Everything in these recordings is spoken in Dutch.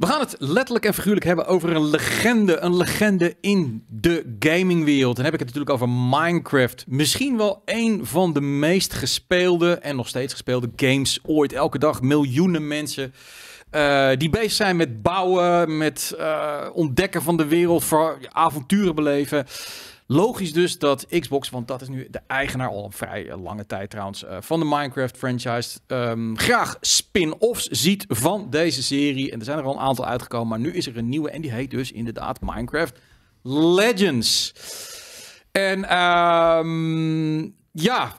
We gaan het letterlijk en figuurlijk hebben over een legende. Een legende in de gamingwereld. Dan heb ik het natuurlijk over Minecraft. Misschien wel een van de meest gespeelde en nog steeds gespeelde games ooit. Elke dag miljoenen mensen eh, die bezig zijn met bouwen, met uh, ontdekken van de wereld, voor avonturen beleven. Logisch dus dat Xbox, want dat is nu de eigenaar al een vrij lange tijd trouwens eh, van de Minecraft franchise, ehm, graag spin-offs ziet van deze serie. En er zijn er al een aantal uitgekomen, maar nu is er een nieuwe en die heet dus inderdaad Minecraft Legends. En um, ja,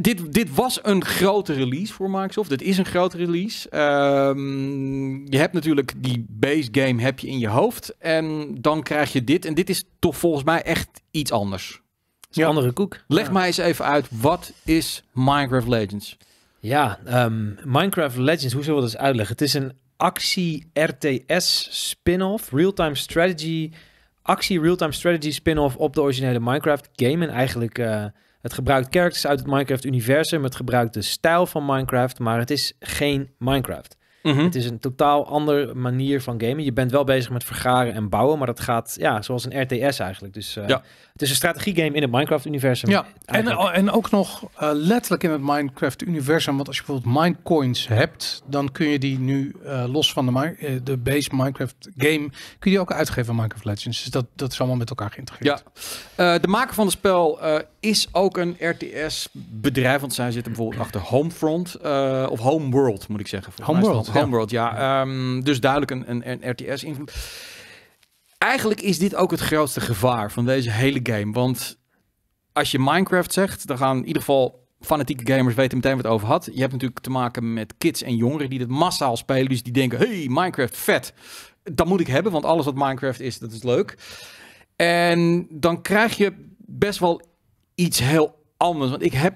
dit, dit was een grote release voor Microsoft. Dit is een grote release. Ehm, je hebt natuurlijk die base game heb je in je hoofd. En dan krijg je dit. En dit is toch volgens mij echt iets anders. Een andere koek. Leg mij eens even uit, wat is Minecraft Legends? Ja, ehm, Minecraft Legends, hoe zullen we dat eens uitleggen? Het is een actie-RTS spin-off, real-time strategy, actie-real-time strategy spin-off op de originele Minecraft game. En eigenlijk... Eh, het gebruikt characters uit het Minecraft-universum. Het gebruikt de stijl van Minecraft, maar het is geen Minecraft. Mhm. Het is een totaal andere manier van gamen. Je bent wel bezig met vergaren en bouwen, maar dat gaat ja, zoals een RTS eigenlijk. Dus eh, ja. het is een strategiegame in het Minecraft-universum. Ja, en, oh, en ook nog eh, letterlijk in het Minecraft-universum. Want als je bijvoorbeeld minecoins hebt, dan kun je die nu eh, los van de, de base Minecraft-game, kun je die ook uitgeven aan Minecraft Legends. Dus dat, dat is allemaal met elkaar geïntegreerd. Ja. de maker van het spel is ook een RTS-bedrijf, want zij zitten bijvoorbeeld achter Homefront, uh, of Homeworld moet ik zeggen. Homeworld, ja. Homeworld, ja. Ehm, dus duidelijk een, een, een RTS-invloed. Eigenlijk is dit ook het grootste gevaar van deze hele game, want als je Minecraft zegt, dan gaan in ieder geval fanatieke gamers weten meteen wat het over had. Je hebt natuurlijk te maken met kids en jongeren die dit massaal spelen, dus die denken, hey, Minecraft, vet. Dat moet ik hebben, want alles wat Minecraft is, dat is leuk. En dan krijg je best wel iets heel anders. Want ik heb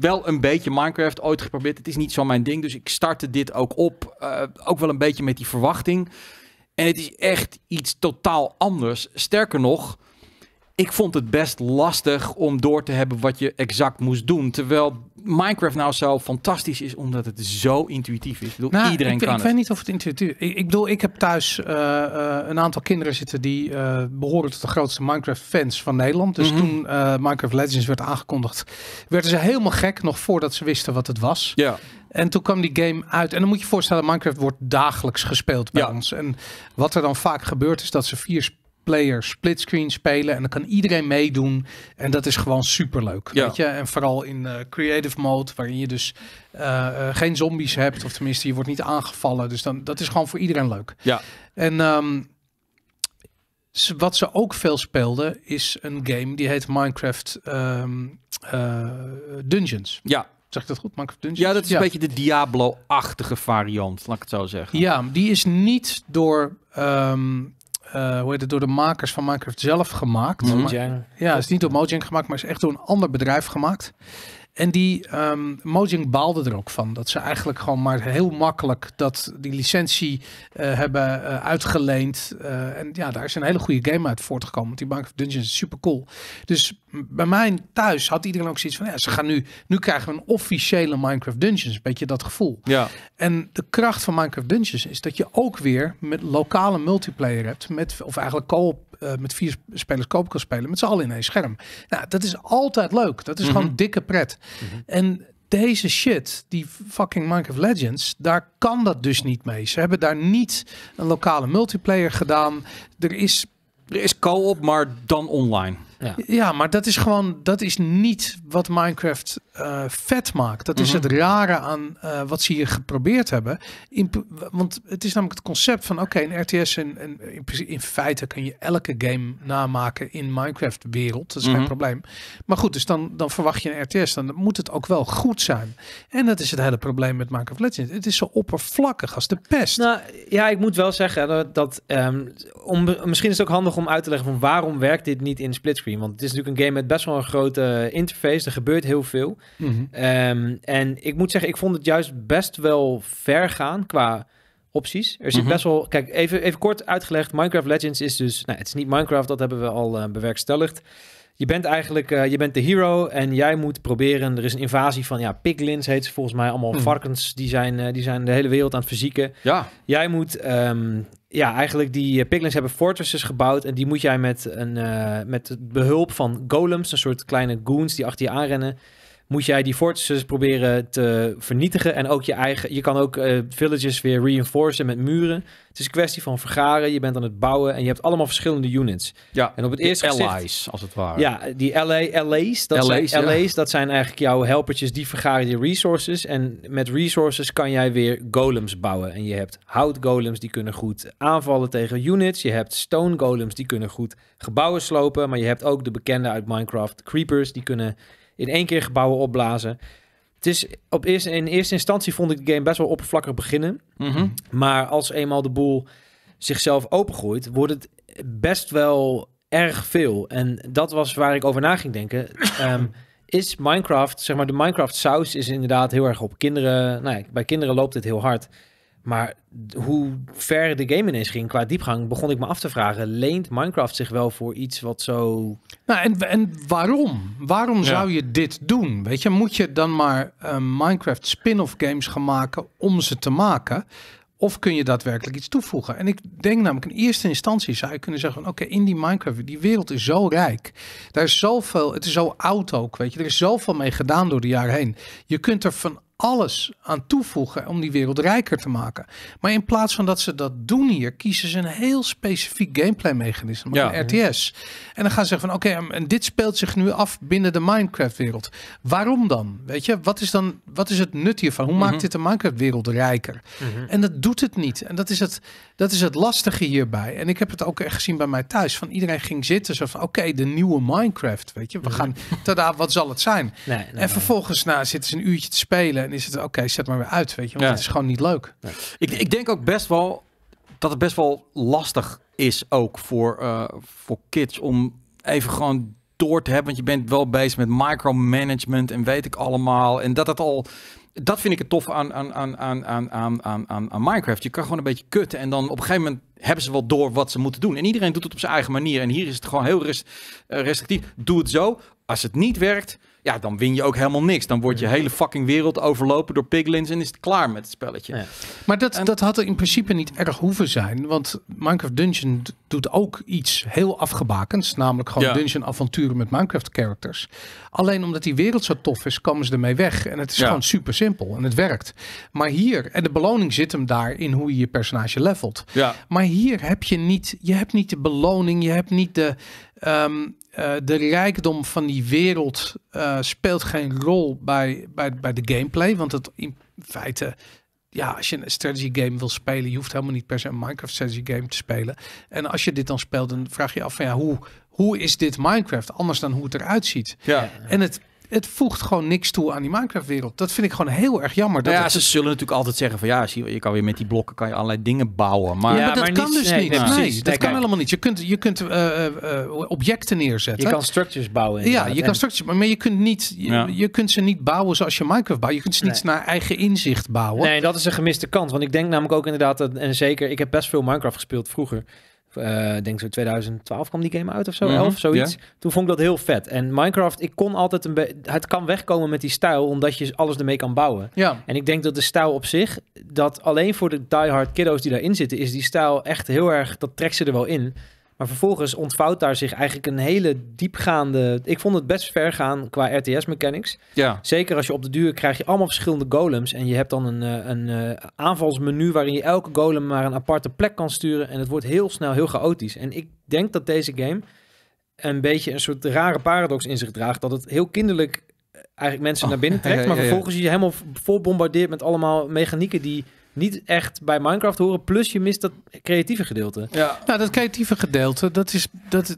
wel een beetje Minecraft ooit geprobeerd. Het is niet zo mijn ding. Dus ik startte dit ook op. Eh, ook wel een beetje met die verwachting. En het is echt iets totaal anders. Sterker nog, ik vond het best lastig om door te hebben wat je exact moest doen. Terwijl Minecraft nou zo fantastisch is omdat het zo intuïtief is. Ik bedoel, nou, iedereen ik, kan ik het. weet niet of het intuïtief is. Ik, bedoel, ik heb thuis eh, eh, een aantal kinderen zitten die eh, behoren tot de grootste Minecraft-fans van Nederland. Dus mhm. toen Minecraft Legends werd aangekondigd, werden ze helemaal gek nog voordat ze wisten wat het was. Ja. En toen kwam die game uit. En dan moet je je voorstellen, Minecraft wordt dagelijks gespeeld bij ons. En wat er dan vaak gebeurt is dat ze vier player splitscreen spelen. En dan kan iedereen meedoen. En dat is gewoon superleuk. Ja. Weet je? En vooral in eh, creative mode, waarin je dus eh, eh, geen zombies hebt. Of tenminste, je wordt niet aangevallen. Dus dan, dat is gewoon voor iedereen leuk. Ja. En um, wat ze ook veel speelden, is een game die heet Minecraft ehm, Dungeons. Ja, Zeg ik dat goed? Minecraft Dungeons? Ja, dat is een beetje de Diablo-achtige variant, laat ik het zo zeggen. Ja, die is niet door ehm, uh, hoe heet het, door de makers van Minecraft zelf gemaakt. Ja, is niet door Mojang gemaakt, maar is echt door een ander bedrijf gemaakt. En die um, Mojang baalde er ook van. Dat ze eigenlijk gewoon maar heel makkelijk dat die licentie eh, hebben uh, uitgeleend. Eh, en ja, daar is een hele goede game uit voortgekomen. Want die Bank Dungeons is super cool. Dus bij mij thuis had iedereen ook zoiets van... Ja, ze gaan nu, nu krijgen we een officiële Minecraft Dungeons. Een beetje dat gevoel. Ja. En de kracht van Minecraft Dungeons is dat je ook weer met lokale multiplayer hebt. Met, of eigenlijk co-op eh, met vier spelers koop kan spelen. Met z'n allen in één scherm. Nou, dat is altijd leuk. Dat is gewoon mhm. dikke pret. Mhm. En deze shit, die fucking Minecraft Legends, daar kan dat dus niet mee. Ze hebben daar niet een lokale multiplayer gedaan. Er is... Er is co-op, maar dan online. Ja. ja. maar dat is gewoon, dat is niet wat Minecraft eh, vet maakt. Dat is mhm. het rare aan eh, wat ze hier geprobeerd hebben. In, want het is namelijk het concept van, oké, een RTS, in, in, in, feite kan je elke game namaken in Minecraft-wereld. Dat is geen mhm. probleem. Maar goed, dus dan, dan verwacht je een RTS, dan moet het ook wel goed zijn. En dat is het hele probleem met Minecraft Legends. Het is zo oppervlakkig als de pest. Nou, ja, ik moet wel zeggen dat, dat ehm, om, misschien is het ook handig om uit te leggen van waarom werkt dit niet in split want het is natuurlijk een game met best wel een grote eh, interface. Er gebeurt heel veel. Mhm. Ehm, en ik moet zeggen, ik vond het juist best wel ver gaan qua opties. Er zit mhm. best wel... Kijk, even, even kort uitgelegd. Minecraft Legends is dus... Nou, het is niet Minecraft, dat hebben we al eh, bewerkstelligd je bent eigenlijk eh, je bent de hero en jij moet proberen. Er is een invasie van ja, piglins heet ze volgens mij allemaal hmm. varkens. Die zijn, eh, die zijn de hele wereld aan het verzieken. Ja. Jij moet ehm, ja, eigenlijk die eh, piglins hebben fortresses gebouwd. En die moet jij met een met behulp van golems, een soort kleine goons die achter je aanrennen moet jij die fortresses proberen te vernietigen. En ook je eigen. Je kan ook eh, villages weer reinforcen met muren. Het is een kwestie van vergaren. Je bent aan het bouwen. En je hebt allemaal verschillende units. Ja, en op het eerste gezicht, allies, als het ware. Ja, die LA, LA's. Dat LA's, zijn, LA's, dat zijn eigenlijk jouw helpertjes. Die vergaren die resources. En met resources kan jij weer golems bouwen. En je hebt hout golems die kunnen goed aanvallen tegen units. Je hebt stone golems die kunnen goed gebouwen slopen. Maar je hebt ook de bekende uit Minecraft creepers. Die kunnen in één keer gebouwen opblazen. Het is op eerste, in eerste instantie vond ik de game best wel oppervlakkig beginnen. Mhm. Maar als eenmaal de boel zichzelf opengooit, wordt het best wel erg veel. En dat was waar ik over na ging denken. Ehm, is Minecraft, zeg maar, de Minecraft saus is inderdaad heel erg op kinderen. Nou ja, bij kinderen loopt het heel hard. Maar hoe ver de game ineens ging qua diepgang, begon ik me af te vragen: leent Minecraft zich wel voor iets wat zo. Nou, en, en waarom? Waarom zou je dit doen? Weet je, moet je dan maar eh, Minecraft spin-off games gaan maken om ze te maken? Of kun je daadwerkelijk iets toevoegen? En ik denk namelijk in eerste instantie zou je kunnen zeggen: van oké, in die Minecraft, die wereld is zo rijk. Daar is zoveel, het is zo oud ook, weet je. Er is zoveel mee gedaan door de jaren heen. Je kunt er van alles aan toevoegen om die wereld rijker te maken. Maar in plaats van dat ze dat doen hier, kiezen ze een heel specifiek gameplay mechanisme, ja. RTS. En dan gaan ze zeggen van oké, en dit speelt zich nu af binnen de Minecraft wereld. Waarom dan? Weet je, wat is dan, wat is het nut hiervan? Hoe maakt mhm. dit de Minecraft wereld rijker? Mhm. En dat doet het niet. En dat is het, dat is het lastige hierbij. En ik heb het ook echt gezien bij mij thuis, van iedereen ging zitten zo van oké, de nieuwe Minecraft, weet je, we mhm. gaan, tada, wat zal het zijn? en vervolgens na nou, zitten ze een uurtje te spelen is het oké, zet maar weer uit, weet je. Want ja. het is gewoon niet leuk. Ik, ik denk ook best wel dat het best wel lastig is ook voor, eh, voor kids om even gewoon door te hebben. Want je bent wel bezig met micromanagement en weet ik allemaal. En dat het al... Dat vind ik het tof aan, aan, aan, aan, aan, aan, aan, aan Minecraft. Je kan gewoon een beetje kutten en dan op een gegeven moment hebben ze wel door wat ze moeten doen. En iedereen doet het op zijn eigen manier. En hier is het gewoon heel rest, eh, restrictief. Doe het zo. Als het niet werkt, ja, dan win je ook helemaal niks. Dan wordt je mm. hele fucking wereld overlopen door piglins en is het klaar met het spelletje. Ja. Maar dat, dat had er in principe niet erg hoeven zijn. Want Minecraft Dungeon doet ook iets heel afgebakends. Namelijk gewoon ja. dungeon avonturen met Minecraft characters. Alleen omdat die wereld zo tof is, komen ze ermee weg. En het is gewoon super simpel en het werkt. Maar hier, en de beloning zit hem daar in hoe je je personage levelt. Maar hier heb je niet, je hebt niet de beloning, je hebt niet de... Ehm, eh, de rijkdom van die wereld eh, speelt geen rol bij, bij, bij de gameplay. Want het in feite, ja, als je een strategy game wil spelen, je hoeft helemaal niet per se een Minecraft strategy game te spelen. En als je dit dan speelt, dan vraag je af van ja, hoe, hoe is dit Minecraft anders dan hoe het eruit ziet? Ja. En het het voegt gewoon niks toe aan die Minecraft-wereld. Dat vind ik gewoon heel erg jammer. Nou ja, ze zullen natuurlijk altijd zeggen van ja, je kan weer met die blokken kan je allerlei dingen bouwen. Maar, dat kan dus niet. dat kan helemaal niet. Je kunt, je kunt eh, eh, eh, objecten neerzetten. Je kan structures bouwen. Ja, je kan structures maar, je kunt, niet, je, kunt ze niet bouwen zoals je Minecraft bouwt. Je kunt ze niet naar eigen inzicht bouwen. Nee, dat is een gemiste kant. Want ik denk namelijk ook inderdaad, dat, en zeker, ik heb best veel Minecraft gespeeld vroeger. Uh, denk zo 2012 kwam die game uit of zo, 11, mhm, zoiets. Toen vond ik dat heel vet. En Minecraft, ik kon altijd een Het kan wegkomen met die stijl, omdat je alles ermee kan bouwen. Ja. En ik denk dat de stijl op zich, dat alleen voor de diehard kiddo's die daarin zitten, is die stijl echt heel erg... Dat trekt ze er wel in. Maar vervolgens ontvouwt daar zich eigenlijk een hele diepgaande... Ik vond het best ver gaan qua RTS-mechanics. Ja. Zeker als je op de duur krijg je allemaal verschillende golems. En je hebt dan een, eh, een, eh, aanvalsmenu waarin je elke golem maar een aparte plek kan sturen. En het wordt heel snel heel chaotisch. En ik denk dat deze game een beetje een soort rare paradox in zich draagt. Dat het heel kinderlijk eh, eigenlijk mensen oh. naar binnen trekt. Maar vervolgens je helemaal vol bombardeert met allemaal mechanieken die niet echt bij Minecraft horen. Plus je mist dat creatieve gedeelte. Ja. Nou, dat creatieve gedeelte, dat is... Dat,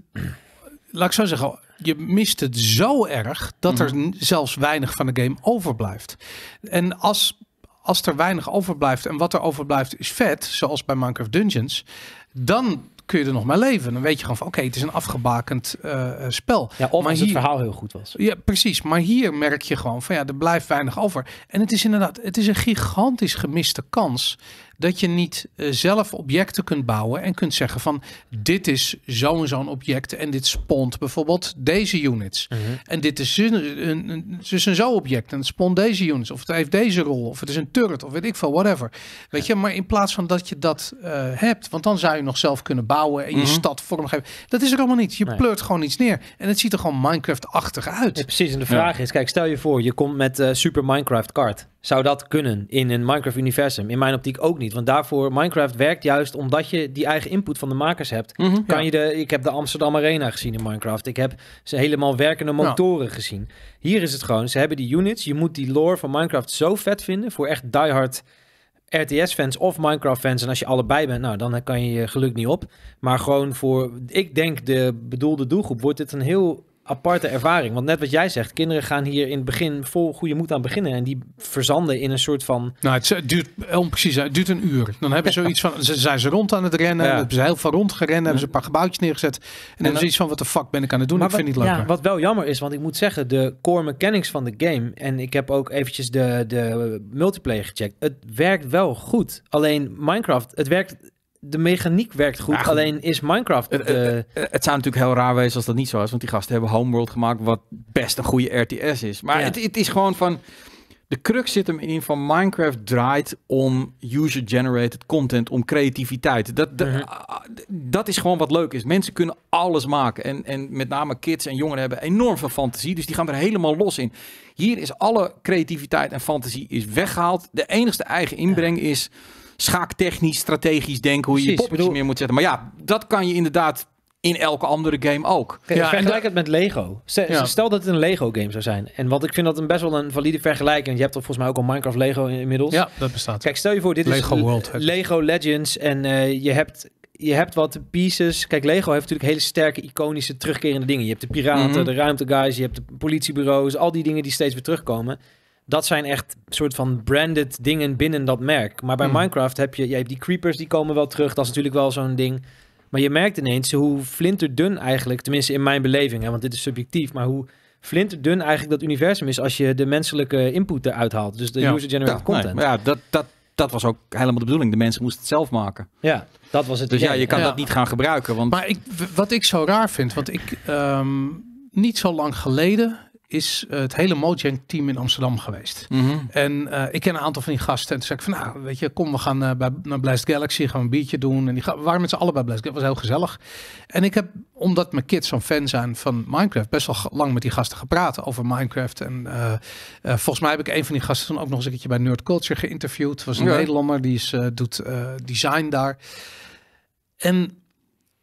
laat ik zo zeggen, je mist het zo erg... dat er mhm. zelfs weinig van de game overblijft. En als als er weinig overblijft en wat er overblijft is vet, zoals bij Minecraft Dungeons, dan kun je er nog maar leven. Dan weet je gewoon van oké, het is een afgebakend eh, eh, spel. of maar als het verhaal heel goed was. Ja, precies. Maar hier merk je gewoon van ja, er blijft weinig over. En het is inderdaad, het is een gigantisch gemiste kans dat je niet eh, zelf objecten kunt bouwen en kunt zeggen van dit is zo en zo'n object en dit spont bijvoorbeeld deze units. Mhm. En dit is een, een, een zo object en het spont deze units. Of het heeft deze rol of het is een turret of weet ik veel, whatever. Weet je, maar in plaats van dat je dat eh, hebt, want dan zou je nog zelf kunnen bouwen en je mhm. stad vormgeven. Dat is er allemaal niet. Je pleurt gewoon iets neer en het ziet er gewoon Minecraft-achtig uit. precies, en de vraag is, kijk, stel je voor, je komt met eh, Super Minecraft Kart zou dat kunnen in een Minecraft-universum? In mijn optiek ook niet. Want daarvoor, Minecraft werkt juist omdat je die eigen input van de makers hebt. Mhm, kan je de, ik heb de Amsterdam Arena gezien in Minecraft. Ik heb ze helemaal werkende nou. motoren gezien. Hier is het gewoon, ze hebben die units. Je moet die lore van Minecraft zo vet vinden voor echt diehard RTS-fans of Minecraft-fans. En als je allebei bent, nou, dan kan je je geluk niet op. Maar gewoon voor, ik denk de bedoelde doelgroep, wordt dit een heel aparte ervaring. Want net wat jij zegt, kinderen gaan hier in het begin vol goede moed aan beginnen. En die verzanden in een soort van. Nou, het duurt, om precies, het duurt een uur. Dan hebben ze zoiets van. Ze zijn ze rond aan het rennen. Ja. Hebben ze heel veel gerennen, Hebben ze een paar gebouwtjes neergezet. En, dan hebben iets van: wat de fuck ben ik aan het doen? ik vind het niet leuk. wat wel jammer is, want ik moet zeggen, de core mechanics van de game. En ik heb ook eventjes de, de multiplayer gecheckt. Het werkt wel goed. Alleen Minecraft, het werkt de mechaniek werkt goed, nou alleen is Minecraft... Eh, de... Het, eh, eh, het, zou natuurlijk heel raar wezen als dat niet zo is, want die gasten hebben Homeworld gemaakt wat best een goede RTS is. Maar het, het is gewoon van... De crux zit hem in van Minecraft draait om user-generated content, om creativiteit. Dat, mhm. ah, ah, dat, is gewoon wat leuk is. Mensen kunnen alles maken. En, en met name kids en jongeren hebben enorm veel fantasie. Dus die gaan er helemaal los in. Hier is alle creativiteit en fantasie is weggehaald. De enigste eigen inbreng is schaaktechnisch, strategisch denken. Hoe je je poppetjes bedoel... meer moet zetten. Maar ja, dat kan je inderdaad in elke andere game ook. Ja, vergelijk het met Lego. Stel dat het een Lego game zou zijn. En wat ik vind dat een best wel een valide vergelijking. Je hebt er volgens mij ook al Minecraft Lego inmiddels. Ja, dat bestaat. Kijk, stel je voor, dit is World, Lego Legends. En eh, je hebt je hebt wat pieces. Kijk, Lego heeft natuurlijk hele sterke, iconische, terugkerende dingen. Je hebt de piraten, mhm. de ruimteguys, je hebt de politiebureaus. Al die dingen die steeds weer terugkomen dat zijn echt soort van branded dingen binnen dat merk. Maar bij hmm. Minecraft heb je, je hebt die creepers die komen wel terug. Dat is natuurlijk wel zo'n ding. Maar je merkt ineens hoe flinterdun eigenlijk, tenminste in mijn beleving, hè, want dit is subjectief, maar hoe flinterdun eigenlijk dat universum is als je de menselijke input eruit haalt. Dus de user-generated content. ja, dat, dat, dat was ook helemaal de bedoeling. De mensen moesten het zelf maken. Ja, dat was het. Dus ja, je kan dat niet gaan gebruiken. Want... Maar ik, wat ik zo raar vind, want ik ehm, niet zo lang geleden is eh, het hele Mojang-team in Amsterdam geweest. Mhm. En eh, ik ken een aantal van die gasten. En toen zei ik van, nou, weet je, kom, we gaan eh, bij, naar Blast Galaxy, gaan we een biertje doen. En die we waren met z'n allen bij Blast Galaxy, was heel gezellig. En ik heb, omdat mijn kids zo'n fan zijn van Minecraft, best wel lang met die gasten gepraat over Minecraft. En volgens mij heb ik een van die gasten ook nog eens een keertje bij Nerd Culture geïnterviewd. was een Nederlander, die is, doet design daar. En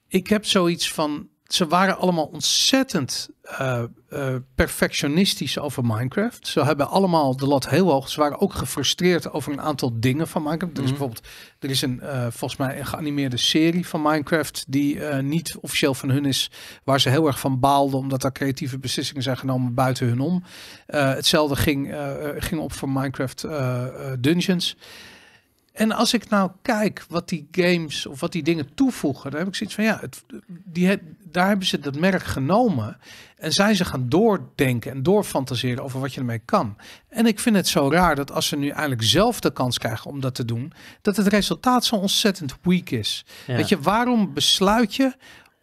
ik heb zoiets van, ze waren allemaal ontzettend eh, eh, perfectionistisch over Minecraft. Ze hebben allemaal de lat heel hoog. Ze waren ook gefrustreerd over een aantal dingen van Minecraft. Er is mhm. bijvoorbeeld, er is een eh, volgens mij een geanimeerde serie van Minecraft die niet officieel van hun is, waar ze heel erg van baalden, omdat daar creatieve beslissingen zijn genomen buiten hun om. hetzelfde ging, ging op voor Minecraft Dungeons. En als ik nou kijk wat die games of wat die dingen toevoegen, dan heb ik zoiets van ja, het, die, daar hebben ze dat merk genomen en zijn ze gaan doordenken en doorfantaseren over wat je ermee kan. En ik vind het zo raar dat als ze nu eigenlijk zelf de kans krijgen om dat te doen, dat het resultaat zo ontzettend weak is. Weet je, waarom besluit je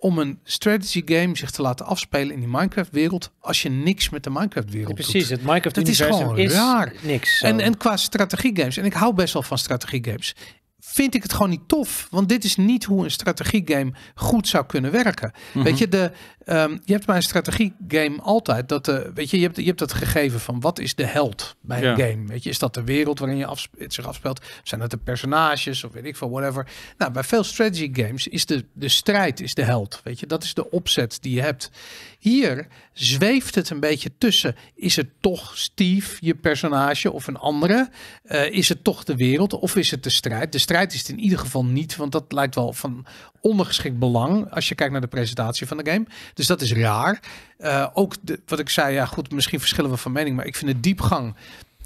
om een strategy game zich te laten afspelen in die Minecraft-wereld als je niks met de Minecraft-wereld ja, precies, het Minecraft-universum is, is raar. niks. En, qua strategie-games, en ik hou best wel van strategie-games, vind ik het gewoon niet tof. Want dit is niet hoe een strategie game goed zou kunnen werken. Mhm. Weet je, de, Ehm, je hebt bij een strategie game altijd dat, uh, weet je, je hebt, je dat gegeven van wat is de held bij een game? Weet je, is dat de wereld waarin je zich afspeelt? Zijn dat de personages of weet ik veel, whatever? Nou, bij veel strategy games is de, de strijd is de held, weet je. Dat is de opzet die je hebt. Hier zweeft het een beetje tussen. Is het toch Steve, je personage, of een andere? Eh, is het toch de wereld of is het de strijd? De strijd is het in ieder geval niet, want dat lijkt wel van ondergeschikt belang als je kijkt naar de presentatie van de game. Dus dat is raar. Eh, ook de, wat ik zei, ja goed, misschien verschillen we van mening, maar ik vind de diepgang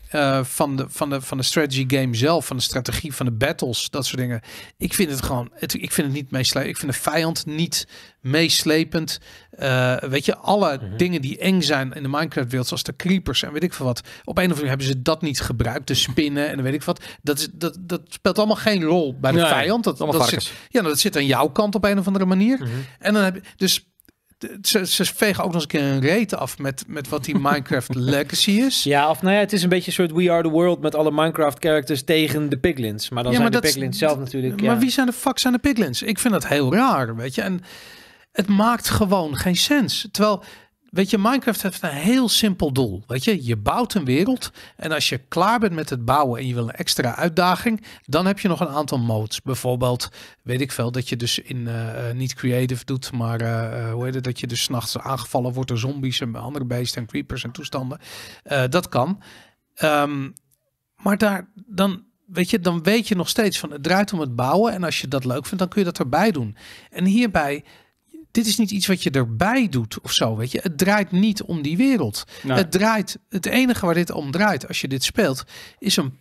eh, van, de, van, de, van de strategy game zelf, van de strategie, van de battles, dat soort dingen. Ik vind het gewoon, ik vind het niet meeslepend. Ik vind de vijand niet meeslepend. Eh, weet je, alle mhm. dingen die eng zijn in de Minecraft-wereld, zoals de creepers en weet ik veel wat. Op een of andere manier hebben ze dat niet gebruikt. De spinnen en weet ik wat. Dat, is, dat, dat speelt allemaal geen rol bij de vijand. Dat, dat zit, ja, dat zit aan jouw kant op een of andere manier. Mhm. En dan heb je, dus ze, ze vegen ook nog eens een keer een reet af met, met wat die Minecraft Legacy is. Ja, of nou ja, het is een beetje een soort We Are The World met alle Minecraft characters tegen de piglins. Maar dan zijn de piglins zelf natuurlijk... Maar wie zijn de fuck zijn de piglins? Ik vind dat heel raar, weet je. En het maakt gewoon geen sens. Terwijl Weet je, Minecraft heeft een heel simpel doel. Weet je, je bouwt een wereld en als je klaar bent met het bouwen en je wil een extra uitdaging, dan heb je nog een aantal modes. Bijvoorbeeld, weet ik veel, dat je dus in eh, eh, niet creative doet, maar eh, hoe heet het, dat je dus s'nachts aangevallen wordt door zombies en andere beesten en creepers en toestanden. dat kan. Ehm, maar daar, dan, weet je, dan weet je nog steeds van het draait om het bouwen en als je dat leuk vindt, dan kun je dat erbij doen. En hierbij dit is niet iets wat je erbij doet of zo, weet je. Het draait niet om die wereld. Het draait, het enige waar dit om draait als je dit speelt, is een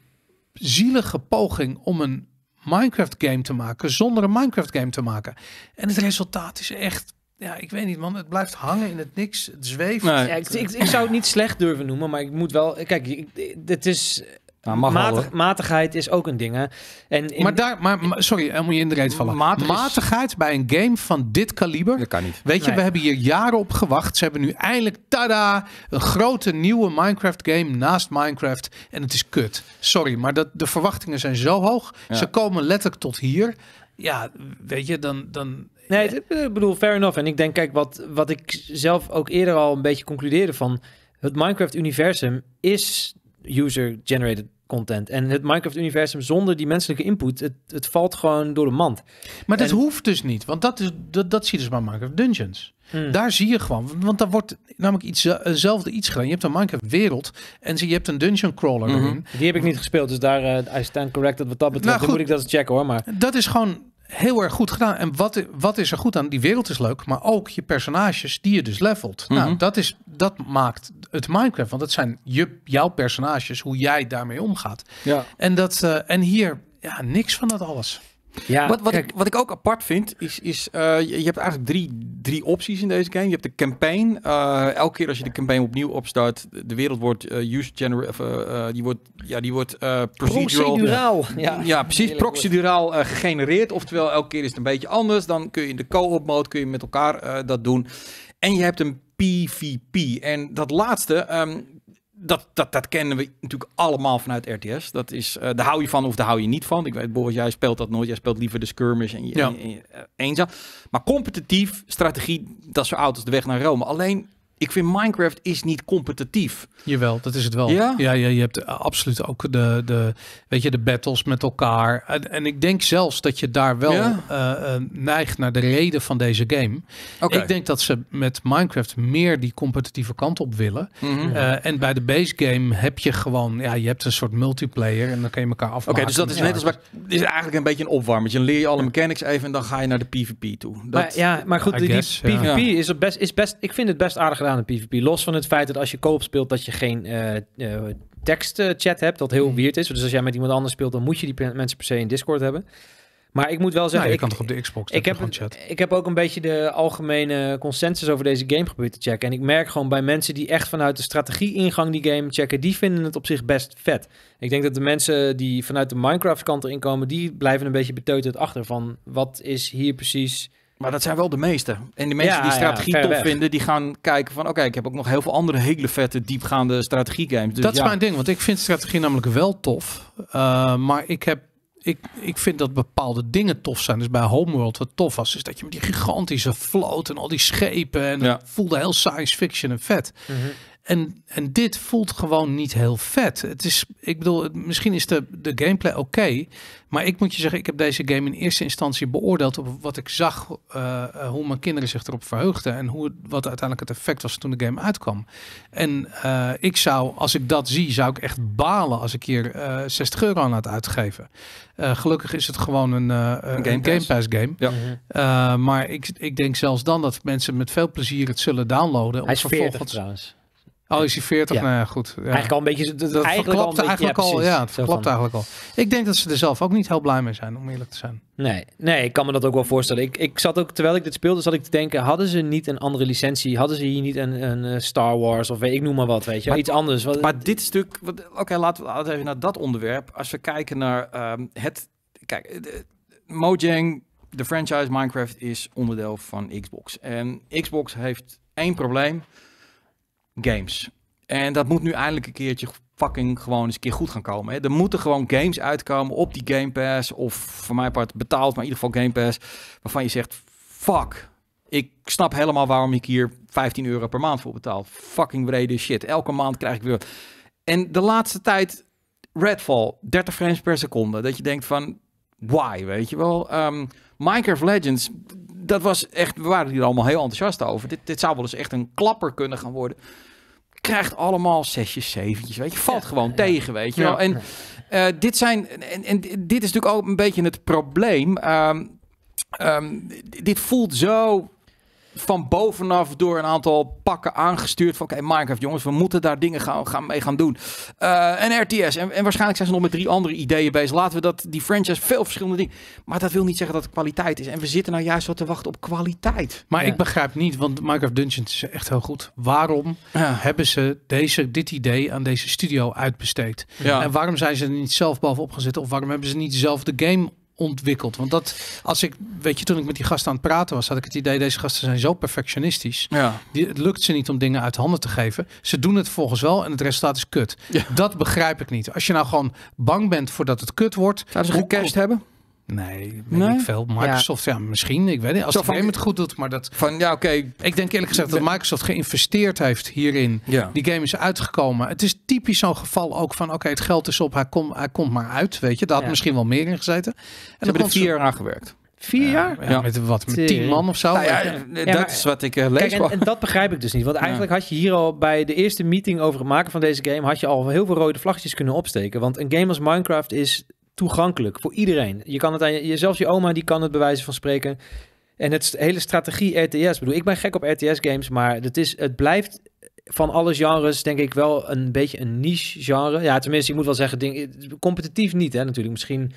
zielige poging om een Minecraft game te maken zonder een Minecraft game te maken. En het resultaat is echt ja, ik weet niet, man. Het blijft hangen in het niks. Het zweeft. Ja, ik, ik, ik, zou het niet slecht durven noemen, maar ik moet wel. Kijk, dit is maar nou, mag matigheid is ook een ding. Hè? En maar, daar, maar, maar sorry, eh, moet je in de reet vallen. Matig matigheid bij een game van dit kaliber. Dat kan niet. Weet je, we hebben hier jaren op gewacht. Ze hebben nu eindelijk, tada, een grote nieuwe Minecraft game naast Minecraft. En het is kut. Sorry, maar dat, de verwachtingen zijn zo hoog. Ze komen letterlijk tot hier. Ja, weet je, dan, dan, Nee, ik bedoel, fair enough. En ik denk, kijk, wat, wat ik zelf ook eerder al een beetje concludeerde van... Het Minecraft-universum is user-generated content. En het Minecraft-universum zonder die menselijke input, het, het valt gewoon door de mand. Maar dat hoeft dus niet, want dat, is, dat, dat zie je dus bij Minecraft Dungeons. Hmm. Daar zie je gewoon, want daar wordt namelijk iets, uh, iets gedaan. Je hebt een Minecraft-wereld en je hebt een dungeon crawler mm erin. Die heb ik niet gespeeld, dus daar uh, I stand corrected wat dat betreft. Nou, Dan moet ik dat checken hoor. Maar... Dat is gewoon heel erg goed gedaan. En wat, wat is er goed aan? Die wereld is leuk, maar ook je personages die je dus levelt. Nou, mhm. dat is, dat maakt het Minecraft. Want dat zijn je, jouw personages, hoe jij daarmee omgaat. Ja. En, dat, eh, en hier, ja, niks van dat alles. Ja, wat, wat, ik, wat ik ook apart vind, is, is eh, je, hebt eigenlijk drie, drie opties in deze game. Je hebt de campaign. Eh, elke keer als je de campaign opnieuw opstart, de wereld wordt uh, user die wordt, ja, die wordt procedural. Proceduraal. Ja, ja precies. Proceduraal gegenereerd. Oftewel, elke keer is het een beetje anders. Dan kun je in de co-op mode kun je met elkaar dat doen. En je hebt een PvP. En dat laatste, ehm, dat, dat, dat kennen we natuurlijk allemaal vanuit RTS. Dat is, uh, daar hou je van of daar hou je niet van. Ik weet, Boris, jij speelt dat nooit. Jij speelt liever de skirmish en je, ja. en eh, Maar competitief, strategie, dat is zo oud als de weg naar Rome. Alleen, ik vind Minecraft is niet competitief. Jawel, dat is het wel. Ja, ja, je hebt absoluut ook de, de, weet je, de battles met elkaar. En, en ik denk zelfs dat je daar wel ja. Eh, eh, neigt naar de reden van deze game. Ik denk dat ze met Minecraft meer die competitieve kant op willen. Mhm. Eh, en bij de base game heb je gewoon, ja, je hebt een soort multiplayer en dan kan je elkaar afmaken. Oké, dus dat is net als dit is eigenlijk een beetje een opwarmetje. Dan leer je alle mechanics even en dan ga je naar de PvP toe. Dat, maar, ja, maar goed, die, PvP ja. is, best, is best, ik vind het best aardig gedaan aan de PvP. Los van het feit dat als je koop speelt, dat je geen eh, eh, tekstchat hebt, dat heel mm. weird is. Dus als jij met iemand anders speelt, dan moet je die mensen per se in Discord hebben. Maar ik moet wel nou, zeggen... ik, kan toch op de Xbox? Ik heb, chat. ik heb ook een beetje de algemene consensus over deze game geprobeerd te checken. En ik merk gewoon bij mensen die echt vanuit de strategie-ingang die game checken... die vinden het op zich best vet. Ik denk dat de mensen die vanuit de Minecraft-kant erin komen... die blijven een beetje beteuterd achter van... wat is hier precies maar dat zijn wel de meeste. En die mensen die strategie tof vinden, die gaan kijken van... oké, ik heb ook nog heel veel andere hele vette, diepgaande strategie games. Dus dat is mijn ding, want ik vind strategie namelijk wel tof. Eh, maar ik heb ik, ik vind dat bepaalde dingen tof zijn. Dus bij Homeworld wat tof was, is dat je met die gigantische vloot en al die schepen en ja. voelde heel science fiction en vet. Mm en, en dit voelt gewoon niet heel vet. Het is, ik bedoel, misschien is de, de gameplay oké. maar ik moet je zeggen, ik heb deze game in eerste instantie beoordeeld op wat ik zag. Eh, eh, hoe mijn kinderen zich erop verheugden. En hoe, wat uiteindelijk het effect was toen de game uitkwam. En eh, ik zou, als ik dat zie, zou ik echt balen als ik hier 60 euro aan had uitgeven. gelukkig is het gewoon een, een Game, Pass game. Ja. Mhm. maar ik, ik denk zelfs dan dat mensen met veel plezier het zullen downloaden. Hij is vervolgens, 40 trouwens. Oh, is hij 40, nou ja, goed. Ja. Eigenlijk al een beetje... Dat, dat eigenlijk al eigenlijk ja, al. Ja, het klopt eigenlijk al. Ik denk dat ze er zelf ook niet heel blij mee zijn, om eerlijk te zijn. Nee, nee ik kan me dat ook wel voorstellen. Ik, ik zat ook, terwijl ik dit speelde, zat ik te denken... Hadden ze niet een andere licentie? Hadden ze hier niet een, een eh, Star Wars of weet ik noem maar wat, weet je? iets anders. Wat, maar dit stuk... Oké, laten we even naar dat onderwerp. Als we kijken naar ehm, het... Kijk, eh, Mojang, de franchise Minecraft, is onderdeel van Xbox. En Xbox heeft één probleem games. En dat moet nu eindelijk een keertje fucking gewoon eens een keer goed gaan komen. Hè. Er moeten gewoon games uitkomen op die Game Pass. Of voor mijn part betaald, maar in ieder geval Game Pass. Waarvan je zegt, fuck. Ik snap helemaal waarom ik hier 15 euro per maand voor betaal. Fucking brede shit. Elke maand krijg ik weer... En de laatste tijd, Redfall, 30 frames per seconde. Dat je denkt van, why, weet je wel? Ehm, Minecraft Legends, dat was echt, we waren hier allemaal heel enthousiast over. Dit, dit zou wel eens echt een klapper kunnen gaan worden. Krijgt allemaal zesjes, zeventjes, weet je. Valt gewoon tegen, weet je wel. En eh, dit zijn, en, en, dit is natuurlijk ook een beetje het probleem. Ehm, ehm, dit voelt zo van bovenaf door een aantal pakken aangestuurd. Van oké, Minecraft jongens, we moeten daar dingen gaan, gaan mee gaan doen. Uh, en RTS. En, en, waarschijnlijk zijn ze nog met drie andere ideeën bezig. Laten we dat, die franchise, veel verschillende dingen. Maar dat wil niet zeggen dat het kwaliteit is. En we zitten nou juist wat te wachten op kwaliteit. Maar ik begrijp niet, want Minecraft Dungeons is echt heel goed. Waarom hebben ze deze, dit idee aan deze studio uitbesteed? Ja. En waarom zijn ze er niet zelf bovenop gezet? Of waarom hebben ze niet zelf de game ontwikkeld? Want dat, als ik, weet je, toen ik met die gasten aan het praten was, had ik het idee, deze gasten zijn zo perfectionistisch. Ja. Die, het lukt ze niet om dingen uit handen te geven. Ze doen het volgens wel en het resultaat is kut. Ja. Dat begrijp ik niet. Als je nou gewoon bang bent voordat het kut wordt. Zouden ze gecashed hebben? Nee, weet Ik veel. Microsoft, ja. misschien. Ik weet niet. Als van, het goed doet, maar dat... Van, ja, oké. Ik denk eerlijk gezegd dat Microsoft geïnvesteerd heeft hierin. Ja. Die game is uitgekomen. Het is typisch zo'n geval ook van, oké, het geld is op. Hij, komt, hij komt maar uit, weet je. Daar had misschien wel meer in gezeten. En Ze dan hebben er vier jaar aan gewerkt. Vier jaar? Ja, Met wat, met tien man of zo? Nou ja, dat is wat ik eh, lees. Kijk, en, en, dat begrijp ik dus niet. Want eigenlijk had je hier al bij de eerste meeting over het maken van deze game... had je al heel veel rode vlaggetjes kunnen opsteken. Want een game als Minecraft is toegankelijk voor iedereen. Je kan het aan jezelf, zelfs je oma die kan het bewijzen van spreken. En het hele strategie RTS. Bedoel, ik ben gek op RTS games, maar het, is, het blijft van alle genres denk ik wel een beetje een niche genre. Ja, tenminste, ik moet wel zeggen, competitief niet hè natuurlijk. Misschien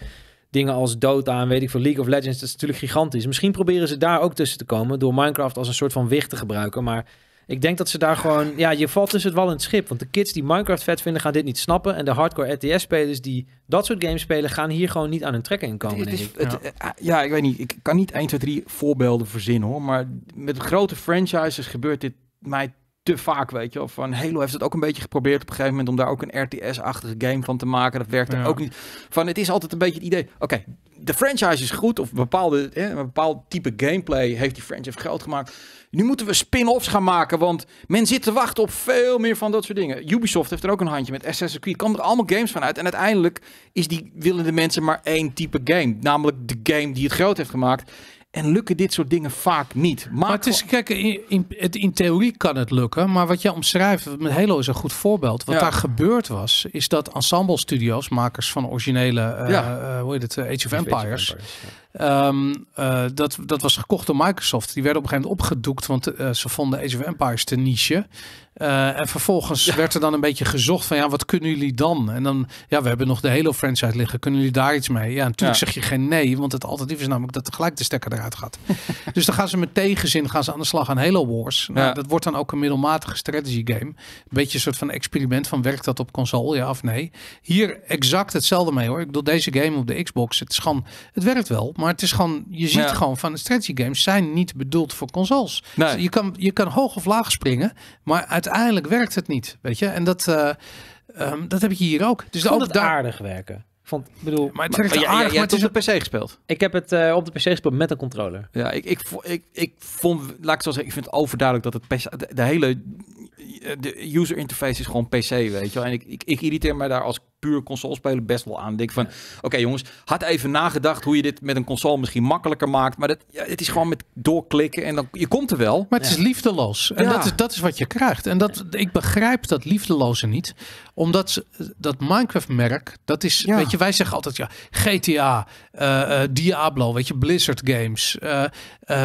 dingen als Dota en weet ik veel, League of Legends, dat is natuurlijk gigantisch. Misschien proberen ze daar ook tussen te komen door Minecraft als een soort van wicht te gebruiken, maar ik denk dat ze daar gewoon... Ja, je valt dus het wel in het schip. Want de kids die Minecraft vet vinden, gaan dit niet snappen. En de hardcore RTS-spelers die dat soort games spelen... gaan hier gewoon niet aan hun trekken in komen, is, Het, eh, ja. ik weet niet. Ik kan niet 1, 2, 3 voorbeelden verzinnen, hoor. Maar met grote franchises gebeurt dit mij te vaak, weet je wel. Van Halo heeft het ook een beetje geprobeerd op een gegeven moment om daar ook een RTS-achtige game van te maken. Dat werkte ja. ook niet. Van het is altijd een beetje het idee. Oké, de franchise is goed of bepaalde, een bepaald type gameplay heeft die franchise geld gemaakt. Nu moeten we spin-offs gaan maken, want men zit te wachten op veel meer van dat soort dingen. Ubisoft heeft er ook een handje met Assassin's Creed. Komen er allemaal games van uit. En uiteindelijk is die, willen de mensen maar één type game. Namelijk de game die het groot heeft gemaakt. En lukken dit soort dingen vaak niet. maar het is, kijk, in, in, theorie kan het lukken. Maar wat jij omschrijft, met Halo is een goed voorbeeld. Wat daar gebeurd was, is dat ensemble studios, makers van originele, eh, ja. Eh, hoe heet het, eh, Age of Empires. Age of Empires Ehm, eh, dat, dat was gekocht door Microsoft. Die werden op een gegeven moment opgedoekt, want eh, ze vonden Age of Empires te niche. Eh, en vervolgens werd er dan een beetje gezocht van ja, wat kunnen jullie dan? En dan, ja, we hebben nog de Halo franchise liggen. Kunnen jullie daar iets mee? Ja, natuurlijk zeg je geen nee, want het alternatief is namelijk dat gelijk de stekker eruit gaat. dus dan gaan ze met tegenzin gaan ze aan de slag aan Halo Wars. Nou, Dat wordt dan ook een middelmatige strategy game. Een beetje een soort van experiment van werkt dat op console, ja of nee? Hier exact hetzelfde mee hoor. Ik bedoel, deze game op de Xbox, het is het werkt wel, maar het is gewoon, je ziet gewoon van de strategy games zijn niet bedoeld voor consoles. Dus je, kan, je kan hoog of laag springen, maar uiteindelijk werkt het niet. Weet je, en dat, eh, ehm, dat heb je hier ook. Dus ook het daar... aardig werken. Van, bedoel, maar het is maar, aardig, maar het is op PC gespeeld. Ik heb het eh, op de PC gespeeld met een controller. Ja, ik, ik, ik, ik vond, laat ik zo zeggen, ik vind het overduidelijk dat het PC, de hele eh, de user interface is gewoon PC, weet je wel. En ik, ik, irriteer me daar als puur console speler best wel aan. Ik denk van, oké jongens, had even nagedacht hoe je dit met een console misschien makkelijker maakt. Maar dat, ja, het is gewoon met doorklikken en dan, je komt er wel. Maar het is liefdeloos. En dat, is, dat is wat je krijgt. En dat, ik begrijp dat liefdeloze niet. Omdat dat Minecraft-merk, dat is, weet je, wij zeggen altijd, ja, GTA, eh, eh, Diablo, weet je, Blizzard Games.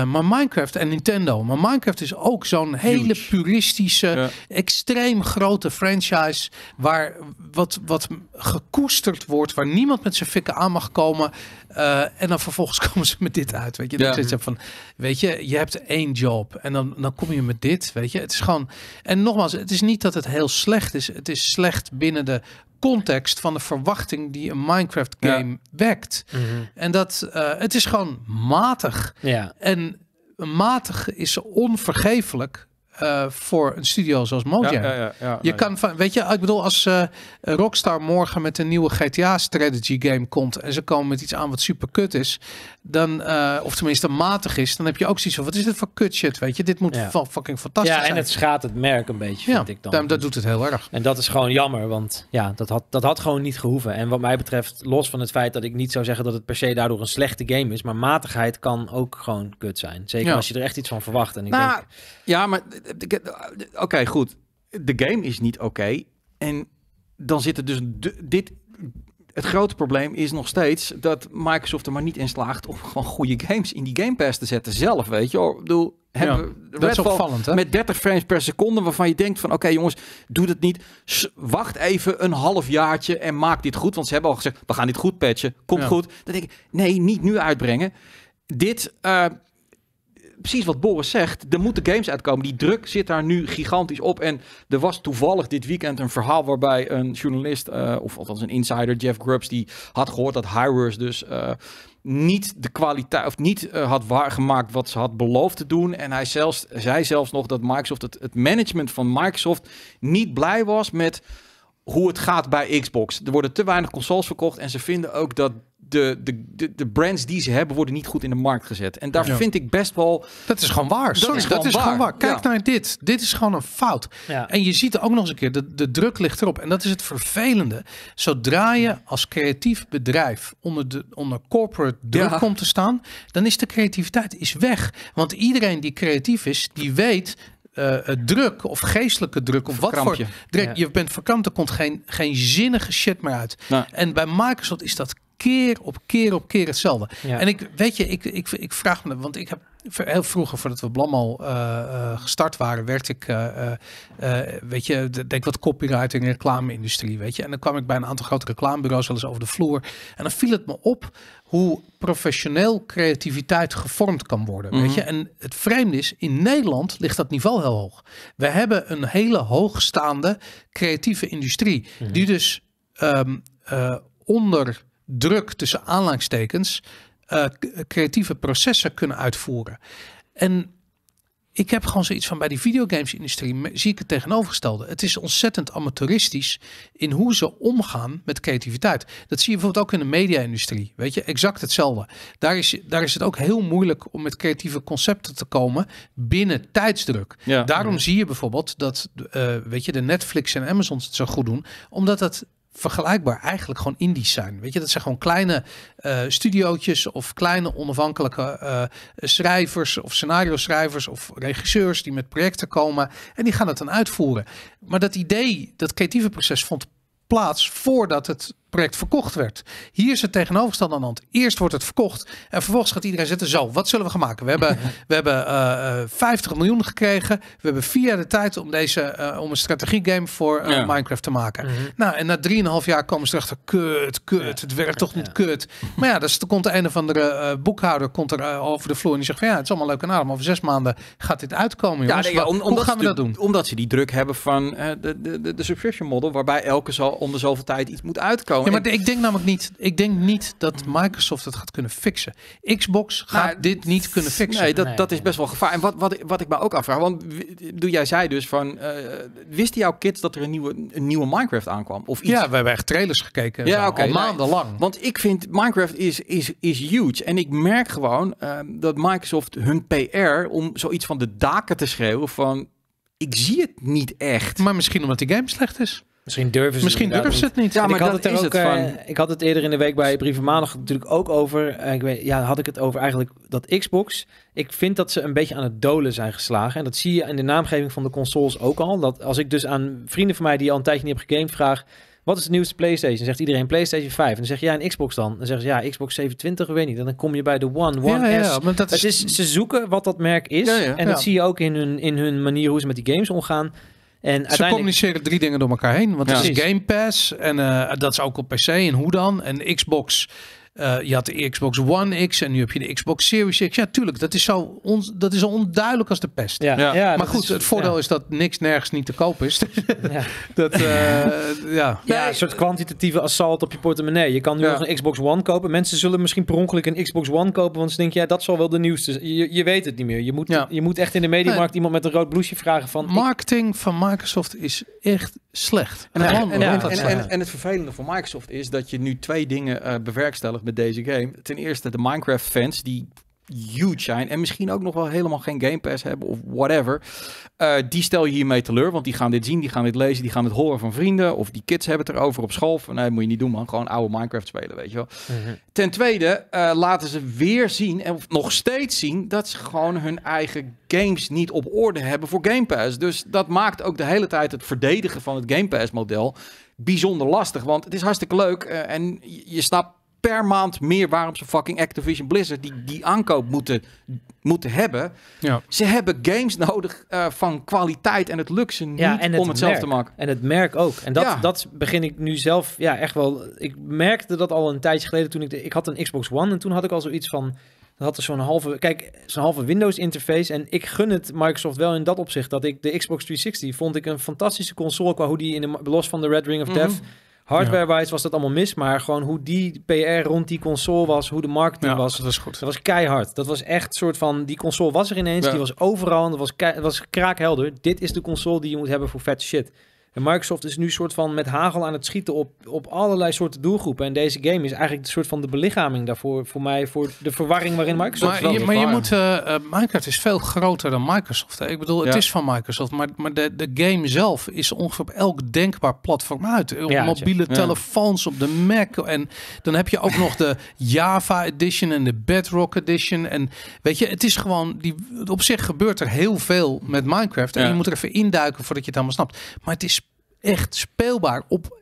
maar Minecraft en Nintendo. Maar Minecraft is ook zo'n hele puristische extreem grote franchise waar wat, wat gekoesterd wordt, waar niemand met zijn fikken aan mag komen. Eh, en dan vervolgens komen ze met dit uit. Weet je, dat ja. van, weet je, je hebt één job en dan, dan kom je met dit. Weet je, het is gewoon. En nogmaals, het is niet dat het heel slecht is. Het is slecht binnen de context van de verwachting die een Minecraft game ja. wekt. Mhm. En dat eh, het is gewoon matig. Ja. En matig is onvergeeflijk eh, voor een studio zoals Mojang. je kan van, weet je, ik bedoel, als eh, Rockstar morgen met een nieuwe GTA-strategy game komt en ze komen met iets aan wat super kut is, dan, eh, of tenminste matig is, dan heb je ook zoiets van: wat is dit voor kut shit? Weet je, dit moet fucking fantastisch zijn. Ja, en het schaadt het merk een beetje, vind ik dan. Dat, doet het heel erg. En dat is gewoon jammer, want ja, dat had, dat had gewoon niet gehoeven. En wat mij betreft, los van het feit dat ik niet zou zeggen dat het per se daardoor een slechte game is, maar matigheid kan ook gewoon kut zijn. Zeker als je er echt iets van verwacht. En ik nou, denk... Ja, maar Oké, goed. De game is niet oké. En dan zit er dus dit. Het grote probleem is nog steeds dat Microsoft er maar niet in slaagt om gewoon goede games in die Game Pass te zetten zelf, weet je. Ik bedoel, hebben Met 30 frames per seconde waarvan je denkt van... oké jongens, doe dat niet. wacht even een half jaartje en maak dit goed. Want ze hebben al gezegd, we gaan dit goed patchen. Komt goed. Dan denk ik, nee, niet nu uitbrengen. Dit... Eh, precies wat Boris zegt. Er moeten games uitkomen. Die druk zit daar nu gigantisch op. En er was toevallig dit weekend een verhaal waarbij een journalist, uh, of althans een insider, Jeff Grubbs, die had gehoord dat Hyrus dus. Eh, niet de kwaliteit of niet eh, had waargemaakt wat ze had beloofd te doen. En hij zelfs, zei zelfs nog dat Microsoft, het management van Microsoft, niet blij was met hoe het gaat bij Xbox. Er worden te weinig consoles verkocht en ze vinden ook dat de, de, de, brands die ze hebben worden niet goed in de markt gezet. En daar vind ik best wel. Dat is gewoon waar. Sorry, dat is gewoon, waar. gewoon waar. Kijk naar dit. Dit is gewoon een fout. En je ziet er ook nog eens een keer, de, de druk ligt erop. En dat is het vervelende. Zodra je als creatief bedrijf onder, de, onder corporate druk komt te staan, dan is de creativiteit is weg. Want iedereen die creatief is, die weet uh, druk of geestelijke druk of wat voor druk. Je bent verkrampt, er komt geen, geen zinnige shit meer uit. En bij Microsoft is dat keer op keer op keer hetzelfde. En ik weet je, ik, ik, ik vraag me, want ik heb heel vroeger, voordat we blamal eh, eh, gestart waren, werd ik, eh, weet je, denk wat copywriting en reclame-industrie, weet je. En dan kwam ik bij een aantal grote reclamebureaus wel eens over de vloer. En dan viel het me op hoe professioneel creativiteit gevormd kan worden, weet je. Mhm. En het vreemde is, in Nederland ligt dat niveau heel hoog. We hebben een hele hoogstaande creatieve industrie, mhm. die dus ehm, onder druk tussen aanlangstekens eh, creatieve processen kunnen uitvoeren. En ik heb gewoon zoiets van bij die videogamesindustrie zie ik het tegenovergestelde. Het is ontzettend amateuristisch in hoe ze omgaan met creativiteit. Dat zie je bijvoorbeeld ook in de media-industrie. Weet je, exact hetzelfde. Daar is, daar is het ook heel moeilijk om met creatieve concepten te komen binnen tijdsdruk. Ja. Daarom zie je bijvoorbeeld dat, eh, weet je, de Netflix en Amazon het zo goed doen, omdat dat vergelijkbaar eigenlijk gewoon indies zijn. Weet je, dat zijn gewoon kleine eh, studiootjes of kleine onafhankelijke eh, schrijvers of scenario schrijvers of regisseurs die met projecten komen en die gaan het dan uitvoeren. Maar dat idee, dat creatieve proces vond plaats voordat het project verkocht werd. Hier is het tegenovergestelde aan de hand. Eerst wordt het verkocht en vervolgens gaat iedereen zitten. Zo, wat zullen we gaan maken? We hebben, we hebben 50 eh, eh, miljoen gekregen. We hebben vier jaar de tijd om, deze, uh, om een strategiegame voor Minecraft te maken. Mhm. Nou, en na 3,5 jaar komen ze erachter. Kut, kut, het werkt toch niet kut. Maar ja, dus, er komt de een of andere boekhouder komt er, over de vloer en die zegt van ja, het is allemaal leuk en aardig. Maar over zes maanden gaat dit uitkomen. Ja, nee, om, Hoe gaan we dat doen? Omdat ze die druk hebben van de, de, de, de subscription model waarbij elke zal om de zoveel tijd iets moet uitkomen. Ja, maar ik denk namelijk niet, ik denk niet dat Microsoft het gaat kunnen fixen. Xbox gaat nou, dit niet kunnen fixen. Nee, dat, dat is best wel gevaar. En wat, wat, wat ik me ook afvraag, want doe jij zei dus van, uh, wisten jouw kids dat er een nieuwe, een nieuwe Minecraft aankwam? Of iets? Ja, we hebben echt trailers gekeken. Ja, maandenlang. want ik vind Minecraft is, is, is huge. En ik merk gewoon ehm, dat Microsoft hun PR om zoiets van de daken te schreeuwen van, ik zie het niet echt. Maar misschien omdat de game slecht is. Misschien durven ze, Misschien ze het niet. Ja, maar ik had het er ook, van. Eh, ik had het eerder in de week bij Brieven Maandag natuurlijk ook over. Eh, ik weet, ja, had ik het over eigenlijk dat Xbox. Ik vind dat ze een beetje aan het dolen zijn geslagen. En dat zie je in de naamgeving van de consoles ook al. Dat als ik dus aan vrienden van mij die al een tijdje niet hebben gegamed vraag. Wat is de nieuwste PlayStation? Zegt iedereen PlayStation 5. En dan zeg je ja, een Xbox dan. Dan zeggen ze ja, Xbox 27, weet niet. En dan kom je bij de One, One ja, S. Ja, Het is, ze zoeken wat dat merk is. en dat zie je ook in hun, in hun manier hoe ze met die games omgaan. En Ze communiceren drie dingen door elkaar heen. Want ja. het is Game Pass en eh, dat is ook op PC en hoe dan. En Xbox eh, je had de Xbox One X en nu heb je de Xbox Series X. Ja, tuurlijk, dat is zo, on, dat is zo onduidelijk als de pest. Ja. maar goed, het voordeel is dat niks nergens niet te koop is. dat, eh, ja. een soort kwantitatieve assault op je portemonnee. Je kan nu nog een Xbox One kopen. Mensen zullen misschien per ongeluk een Xbox One kopen, want ze denken, ja, dat zal wel de nieuwste zijn. Je, je weet het niet meer. Je moet, je moet echt in de mediamarkt iemand met een rood bloesje vragen van... Marketing van Microsoft is echt slecht. En, en, en, en, het vervelende van Microsoft is dat je nu twee dingen uh, bewerkstelligt met deze game. Ten eerste de Minecraft-fans die huge zijn en misschien ook nog wel helemaal geen Game Pass hebben of whatever, eh, die stel je hiermee teleur, want die gaan dit zien, die gaan dit lezen, die gaan het horen van vrienden of die kids hebben het erover op school. Van, nee, moet je niet doen man, gewoon oude Minecraft spelen, weet je wel. Mhm. Ten tweede eh, laten ze weer zien, en nog steeds zien, dat ze gewoon hun eigen games niet op orde hebben voor Game Pass. Dus dat maakt ook de hele tijd het verdedigen van het Game Pass model bijzonder lastig, want het is hartstikke leuk eh, en je snapt per maand meer waarom ze fucking Activision Blizzard die, die aankoop moeten, moeten hebben. Ja. Ze hebben games nodig eh, van kwaliteit en het lukt ze niet ja, het om het merk. zelf te maken. En het merk ook. En dat, dat begin ik nu zelf ja, echt wel. Ik merkte dat al een tijdje geleden toen ik. De, ik had een Xbox One en toen had ik al zoiets van. Dat had zo'n halve, kijk, zo'n halve Windows interface. En ik gun het Microsoft wel in dat opzicht. Dat ik de Xbox 360 vond ik een fantastische console qua hoe die in de, los van de Red Ring of mm Death Hardware-wise was dat allemaal mis, maar gewoon hoe die PR rond die console was, hoe de marketing was. Dat was keihard. Dat was echt soort van, die console was er ineens, die was overal en dat was, dat was kraakhelder. Dit is de console die je moet hebben voor vet shit. En Microsoft is nu soort van met hagel aan het schieten op, op allerlei soorten doelgroepen. En deze game is eigenlijk een soort van de belichaming daarvoor. Voor mij, voor de verwarring waarin Microsoft... Maar, je, maar je moet... Eh, eh, Minecraft is veel groter dan Microsoft. Hè? Ik bedoel, het is van Microsoft. Maar, maar de, de game zelf is ongeveer op elk denkbaar platform uit. Op mobiele telefoons, op de Mac. En dan heb je ook nog de Java Edition en de Bedrock Edition. En weet je, het is gewoon... Die, op zich gebeurt er heel veel met Minecraft. En je moet er even induiken voordat je het allemaal snapt. Maar het is echt speelbaar op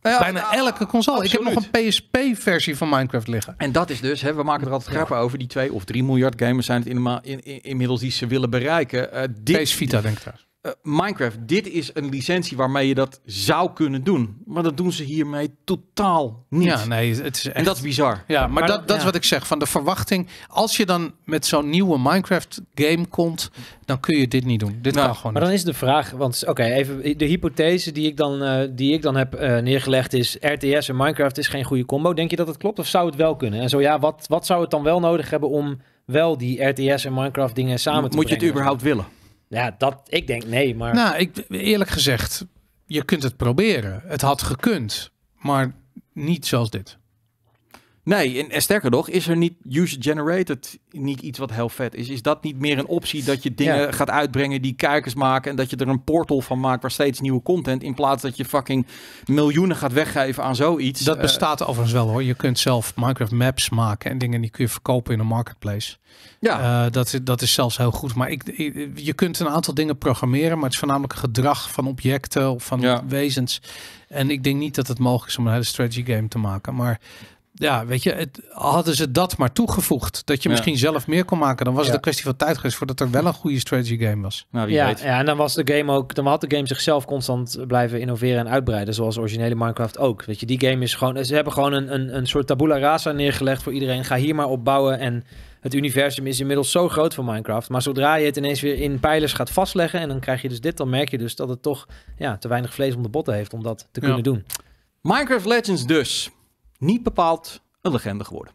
bijna elke console. Ik heb nog een PSP-versie van Minecraft liggen. En dat is dus, hè, we maken er altijd grappen over, die 2 of 3 miljard gamers zijn het in, inmiddels die ze willen bereiken. Uh, Vita, denk ik eh, Minecraft, dit is een licentie waarmee je dat zou kunnen doen. Maar dat doen ze hiermee totaal niet. Ja, nee, het is En dat is bizar. Ja, maar, dat, dat is wat ik zeg. Van de verwachting. Als je dan met zo'n nieuwe Minecraft game komt, dan kun je dit niet doen. Dit nou, kan gewoon Maar dan is de vraag, want oké, even de hypothese die ik dan, eh, die ik dan heb eh, neergelegd is... RTS en Minecraft is geen goede combo. Denk je dat het klopt of zou het wel kunnen? En zo ja, wat, wat zou het dan wel nodig hebben om wel die RTS en Minecraft dingen samen te maken. brengen? Moet je het überhaupt willen? Ja, dat, ik denk nee, maar... Nou, ik, eerlijk gezegd, je kunt het proberen. Het had gekund, maar niet zoals dit. Nee, en, sterker nog, is er niet user-generated niet iets wat heel vet is? Is dat niet meer een optie dat je dingen gaat uitbrengen die kijkers maken en dat je er een portal van maakt waar steeds nieuwe content in plaats dat je fucking miljoenen gaat weggeven aan zoiets? Dat eh, bestaat overigens wel hoor. Je kunt zelf Minecraft maps maken en dingen die kun je verkopen in een marketplace. Ja. Uh, dat, dat is zelfs heel goed. Maar ik, je kunt een aantal dingen programmeren, maar het is voornamelijk gedrag van objecten of van wezens. En ik denk niet dat het mogelijk is om een hele strategy game te maken. Maar ja, weet je, het, hadden ze dat maar toegevoegd. Dat je misschien zelf meer kon maken. Dan was het een kwestie van tijd geweest voordat er wel een goede strategy game was. Nou, ja, ja, en dan was de game ook. Dan had de game zichzelf constant blijven innoveren en uitbreiden. Zoals originele Minecraft ook. Weet je, die game is gewoon. Ze hebben gewoon een, een, een soort tabula rasa neergelegd voor iedereen. Ga hier maar opbouwen En het universum is inmiddels zo groot van Minecraft. Maar zodra je het ineens weer in pijlers gaat vastleggen. En dan krijg je dus dit. Dan merk je dus dat het toch ja, te weinig vlees om de botten heeft om dat te kunnen doen. Minecraft Legends dus niet bepaald een legende geworden.